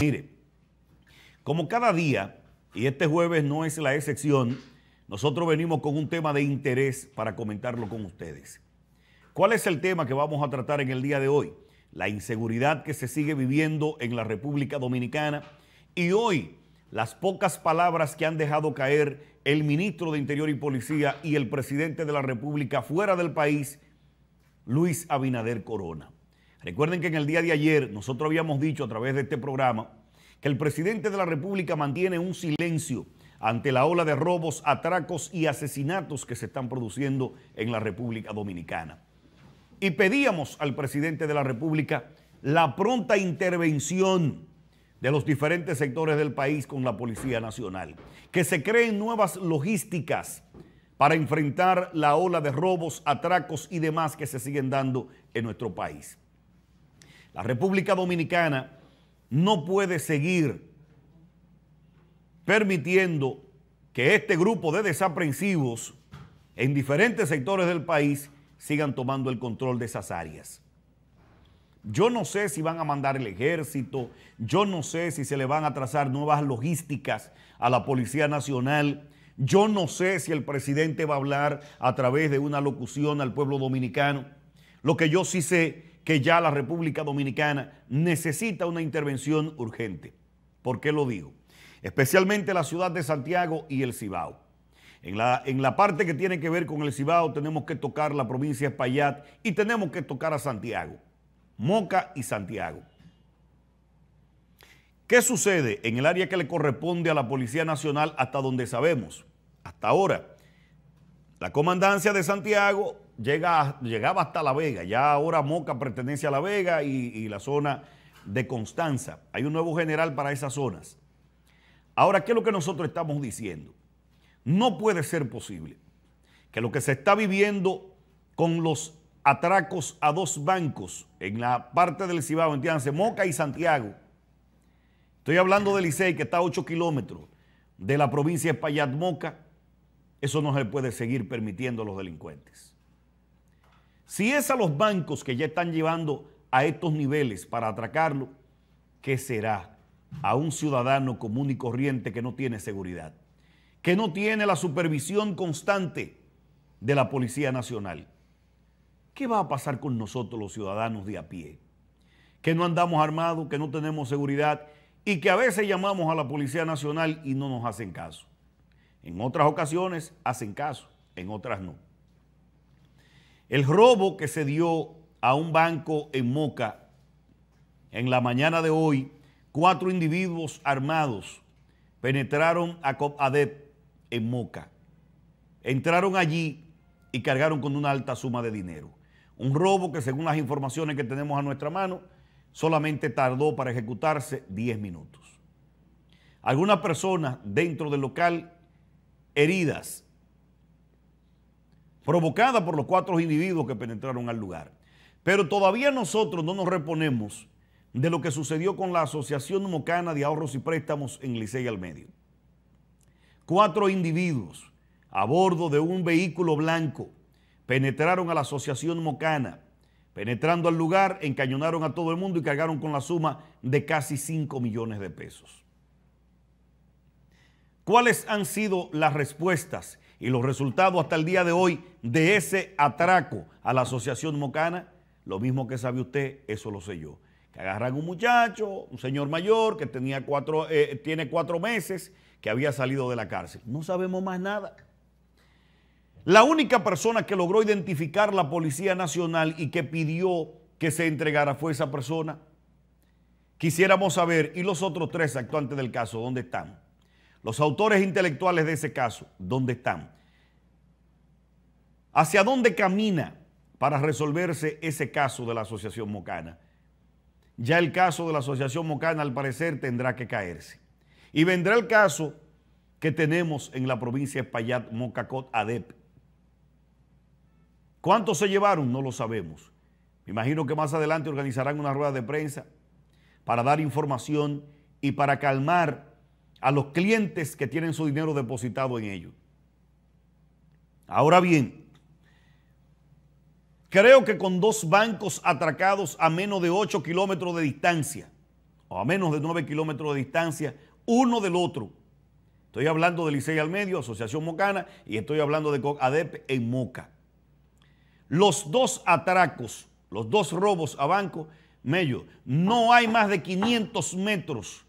Mire, como cada día, y este jueves no es la excepción, nosotros venimos con un tema de interés para comentarlo con ustedes. ¿Cuál es el tema que vamos a tratar en el día de hoy? La inseguridad que se sigue viviendo en la República Dominicana y hoy las pocas palabras que han dejado caer el ministro de Interior y Policía y el presidente de la República fuera del país, Luis Abinader Corona. Recuerden que en el día de ayer nosotros habíamos dicho a través de este programa que el presidente de la República mantiene un silencio ante la ola de robos, atracos y asesinatos que se están produciendo en la República Dominicana. Y pedíamos al presidente de la República la pronta intervención de los diferentes sectores del país con la Policía Nacional, que se creen nuevas logísticas para enfrentar la ola de robos, atracos y demás que se siguen dando en nuestro país. La República Dominicana no puede seguir permitiendo que este grupo de desaprensivos en diferentes sectores del país sigan tomando el control de esas áreas. Yo no sé si van a mandar el ejército, yo no sé si se le van a trazar nuevas logísticas a la Policía Nacional, yo no sé si el presidente va a hablar a través de una locución al pueblo dominicano. Lo que yo sí sé que ya la República Dominicana necesita una intervención urgente. ¿Por qué lo digo? Especialmente la ciudad de Santiago y el Cibao. En la, en la parte que tiene que ver con el Cibao tenemos que tocar la provincia de Espaillat y tenemos que tocar a Santiago, Moca y Santiago. ¿Qué sucede en el área que le corresponde a la Policía Nacional hasta donde sabemos? Hasta ahora, la comandancia de Santiago llega, llegaba hasta La Vega, ya ahora Moca pertenece a La Vega y, la zona de Constanza. Hay un nuevo general para esas zonas. Ahora, ¿qué es lo que nosotros estamos diciendo? No puede ser posible que lo que se está viviendo con los atracos a dos bancos en la parte del Cibao, entiéndanse, Moca y Santiago. Estoy hablando de Licey, que está a 8 kilómetros de la provincia de Payat Moca. Eso no se puede seguir permitiendo a los delincuentes. Si es a los bancos que ya están llevando a estos niveles para atracarlo, ¿qué será a un ciudadano común y corriente que no tiene seguridad? Que no tiene la supervisión constante de la Policía Nacional. ¿Qué va a pasar con nosotros los ciudadanos de a pie? Que no andamos armados, que no tenemos seguridad y que a veces llamamos a la Policía Nacional y no nos hacen caso. En otras ocasiones hacen caso, en otras no. El robo que se dio a un banco en Moca en la mañana de hoy, cuatro individuos armados penetraron a COPADEP en Moca. Entraron allí y cargaron con una alta suma de dinero. Un robo que según las informaciones que tenemos a nuestra mano, solamente tardó para ejecutarse 10 minutos. Algunas personas dentro del local heridas provocada por los cuatro individuos que penetraron al lugar. Pero todavía nosotros no nos reponemos de lo que sucedió con la Asociación Mocana de Ahorros y Préstamos en Licey al Medio. Cuatro individuos a bordo de un vehículo blanco penetraron a la Asociación Mocana. Penetrando al lugar, encañonaron a todo el mundo y cargaron con la suma de casi 5 millones de pesos. ¿Cuáles han sido las respuestas y los resultados hasta el día de hoy de ese atraco a la Asociación Mocana, lo mismo que sabe usted, eso lo sé yo. Que agarran un muchacho, un señor mayor que tenía eh, tiene cuatro meses, que había salido de la cárcel. No sabemos más nada. La única persona que logró identificar la Policía Nacional y que pidió que se entregara fue esa persona. Quisiéramos saber, ¿y los otros tres actuantes del caso dónde están? los autores intelectuales de ese caso, ¿dónde están? ¿Hacia dónde camina para resolverse ese caso de la Asociación Mocana? Ya el caso de la Asociación Mocana al parecer tendrá que caerse. Y vendrá el caso que tenemos en la provincia de Payat, Mocacot, Adep. ¿Cuántos se llevaron? No lo sabemos. Me imagino que más adelante organizarán una rueda de prensa para dar información y para calmar a los clientes que tienen su dinero depositado en ellos. Ahora bien, creo que con dos bancos atracados a menos de 8 kilómetros de distancia, o a menos de 9 kilómetros de distancia, uno del otro. Estoy hablando de Licey al Medio, Asociación Mocana, y estoy hablando de ADEP en Moca. Los dos atracos, los dos robos a banco, Mello, no hay más de 500 metros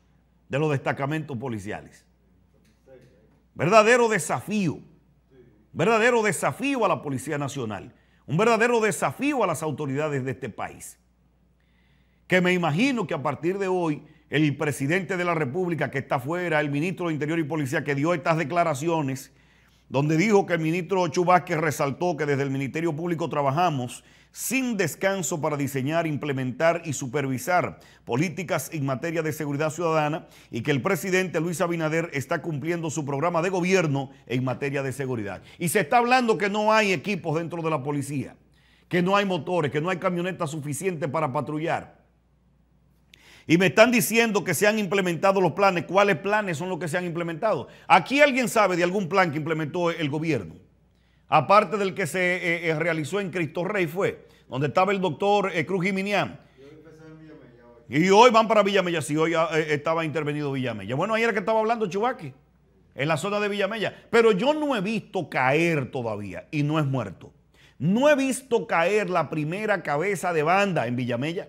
de los destacamentos policiales. Verdadero desafío. Verdadero desafío a la Policía Nacional. Un verdadero desafío a las autoridades de este país. Que me imagino que a partir de hoy el presidente de la República que está afuera, el ministro de Interior y Policía que dio estas declaraciones, donde dijo que el ministro Chubásquez resaltó que desde el Ministerio Público trabajamos sin descanso para diseñar, implementar y supervisar políticas en materia de seguridad ciudadana y que el presidente Luis Abinader está cumpliendo su programa de gobierno en materia de seguridad. Y se está hablando que no hay equipos dentro de la policía, que no hay motores, que no hay camionetas suficientes para patrullar. Y me están diciendo que se han implementado los planes. ¿Cuáles planes son los que se han implementado? ¿Aquí alguien sabe de algún plan que implementó el gobierno? Aparte del que se eh, eh, realizó en Cristo Rey fue, donde estaba el doctor eh, Cruz Jiminián. Y hoy van para Villamella, si sí, hoy ah, estaba intervenido Villamella. Bueno, ayer que estaba hablando Chubaque, en la zona de Villamella. Pero yo no he visto caer todavía, y no es muerto. No he visto caer la primera cabeza de banda en Villamella.